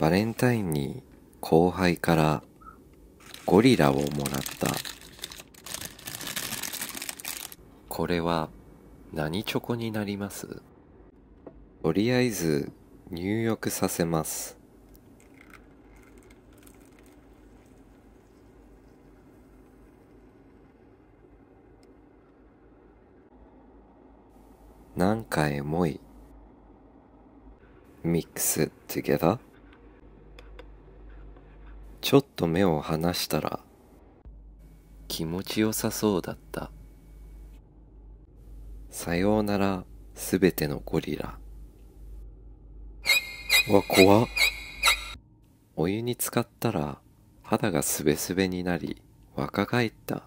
バレンタインに後輩からゴリラをもらったこれは何チョコになりますとりあえず入浴させますなんかエモい mix it together ちょっと目を離したら気持ちよさそうだったさようならすべてのゴリラわ怖っお湯に浸かったら肌がすべすべになり若返った